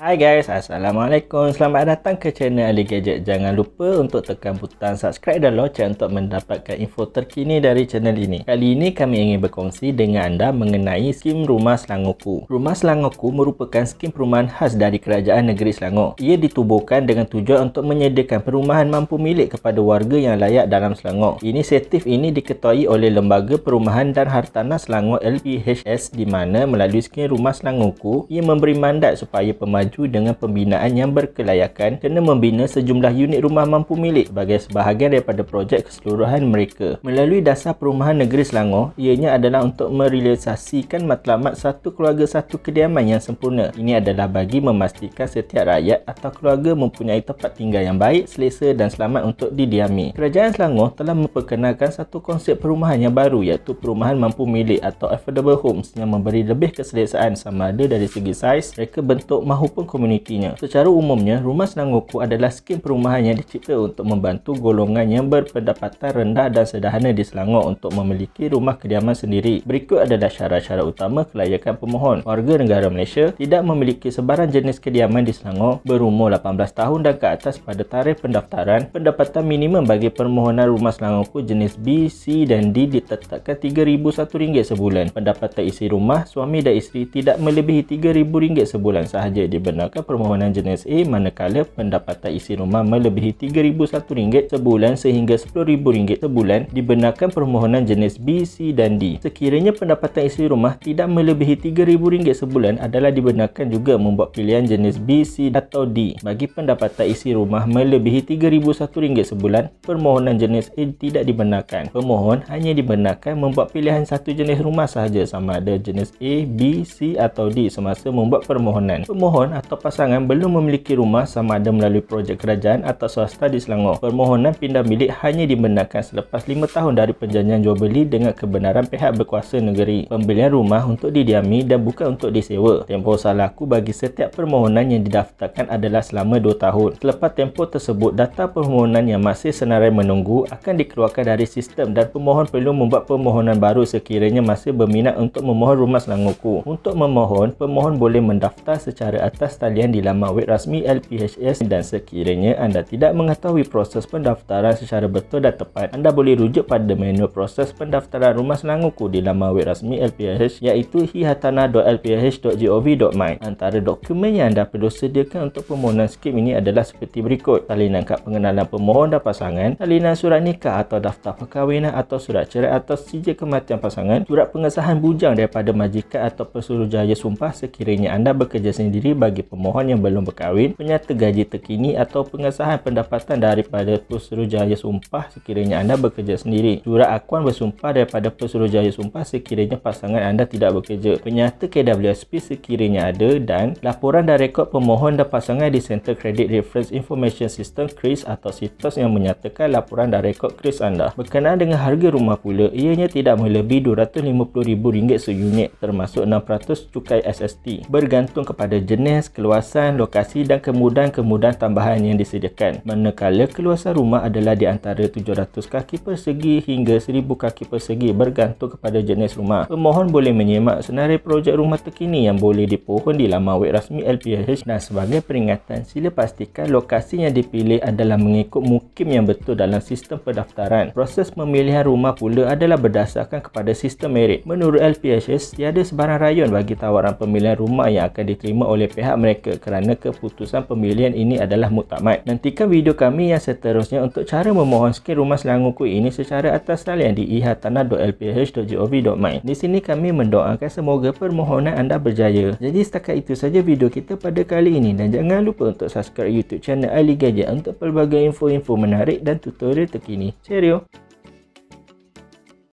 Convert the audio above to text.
Hai guys, Assalamualaikum. Selamat datang ke channel Ali Gadget. Jangan lupa untuk tekan butang subscribe dan lonceng untuk mendapatkan info terkini dari channel ini. Kali ini kami ingin berkongsi dengan anda mengenai skim Rumah Selangorku. Rumah Selangorku merupakan skim perumahan khas dari Kerajaan Negeri Selangor. Ia ditubuhkan dengan tujuan untuk menyediakan perumahan mampu milik kepada warga yang layak dalam Selangor. Inisiatif ini diketuai oleh Lembaga Perumahan dan Hartanah Selangor LPHS di mana melalui skim Rumah Selangorku ia memberi mandat supaya pemerintah maju dengan pembinaan yang berkelayakan kena membina sejumlah unit rumah mampu milik sebagai sebahagian daripada projek keseluruhan mereka. Melalui dasar perumahan negeri Selangor, ianya adalah untuk merealisasikan matlamat satu keluarga satu kediaman yang sempurna. Ini adalah bagi memastikan setiap rakyat atau keluarga mempunyai tempat tinggal yang baik, selesa dan selamat untuk didiami. Kerajaan Selangor telah memperkenalkan satu konsep perumahan yang baru iaitu perumahan mampu milik atau affordable homes yang memberi lebih keselesaan sama ada dari segi saiz, reka bentuk mahu maupun komunitinya. Secara umumnya, Rumah Senang Hukum adalah skim perumahan yang dicipta untuk membantu golongan yang berpendapatan rendah dan sederhana di Selangor untuk memiliki rumah kediaman sendiri. Berikut adalah syarat-syarat utama kelayakan pemohon. Warga negara Malaysia tidak memiliki sebarang jenis kediaman di Selangor berumur 18 tahun dan ke atas pada tarikh pendaftaran. Pendapatan minimum bagi permohonan Rumah Selangor jenis B, C dan D ditetapkan RM3,001 sebulan. Pendapatan isi rumah, suami dan isteri tidak melebihi RM3,000 sebulan sahaja di dibenarkan permohonan jenis A manakala pendapatan isi rumah melebihi RM3,001 sebulan sehingga RM10,000 sebulan dibenarkan permohonan jenis B, C dan D. Sekiranya pendapatan isi rumah tidak melebihi RM3,000 sebulan adalah dibenarkan juga membuat pilihan jenis B, C atau D. Bagi pendapatan isi rumah melebihi RM3,001 sebulan, permohonan jenis A tidak dibenarkan. Pemohon hanya dibenarkan membuat pilihan satu jenis rumah sahaja sama ada jenis A, B, C atau D semasa membuat permohonan. Pemohon atau pasangan belum memiliki rumah sama ada melalui projek kerajaan atau swasta di Selangor. Permohonan pindah milik hanya dibenarkan selepas 5 tahun dari perjanjian jual beli dengan kebenaran pihak berkuasa negeri. Pembelian rumah untuk didiami dan bukan untuk disewa. Tempoh salah laku bagi setiap permohonan yang didaftarkan adalah selama 2 tahun. Selepas tempoh tersebut, data permohonan yang masih senarai menunggu akan dikeluarkan dari sistem dan pemohon perlu membuat permohonan baru sekiranya masih berminat untuk memohon rumah Selangorku. Untuk memohon, pemohon boleh mendaftar secara atas atas talian di laman web rasmi LPHS dan sekiranya anda tidak mengetahui proses pendaftaran secara betul dan tepat, anda boleh rujuk pada menu proses pendaftaran rumah Selangorku di laman web rasmi LPHS iaitu hihatana.lph.gov.my. Antara dokumen yang anda perlu sediakan untuk permohonan skim ini adalah seperti berikut. Talinan kad pengenalan pemohon dan pasangan, talinan surat nikah atau daftar perkahwinan atau surat cerai atau sijil kematian pasangan, surat pengesahan bujang daripada majikan atau pesuruh jaya sumpah sekiranya anda bekerja sendiri bagi bagi pemohon yang belum berkahwin, penyata gaji terkini atau pengesahan pendapatan daripada pesuruhjaya sumpah sekiranya anda bekerja sendiri. Surat akuan bersumpah daripada pesuruhjaya sumpah sekiranya pasangan anda tidak bekerja. Penyata KWSP sekiranya ada dan laporan dan rekod pemohon dan pasangan di Center Credit Reference Information System CRIS atau situs yang menyatakan laporan dan rekod CRIS anda. Berkenaan dengan harga rumah pula, ianya tidak melebihi RM250,000 seunit termasuk 600 cukai SST. Bergantung kepada jenis saiz, keluasan, lokasi dan kemudahan-kemudahan tambahan yang disediakan. Manakala keluasan rumah adalah di antara 700 kaki persegi hingga 1000 kaki persegi bergantung kepada jenis rumah. Pemohon boleh menyemak senarai projek rumah terkini yang boleh dipohon di laman web rasmi LPH dan sebagai peringatan sila pastikan lokasi yang dipilih adalah mengikut mukim yang betul dalam sistem pendaftaran. Proses pemilihan rumah pula adalah berdasarkan kepada sistem merit. Menurut LPHS, tiada sebarang rayon bagi tawaran pemilihan rumah yang akan diterima oleh pihak pihak mereka kerana keputusan pemilihan ini adalah muktamad. Nantikan video kami yang seterusnya untuk cara memohon skim rumah Selangor Kui ini secara atas talian di ihatanah.lph.gov.my. Di sini kami mendoakan semoga permohonan anda berjaya. Jadi setakat itu saja video kita pada kali ini dan jangan lupa untuk subscribe YouTube channel Ali Gadget untuk pelbagai info-info menarik dan tutorial terkini. Cheerio!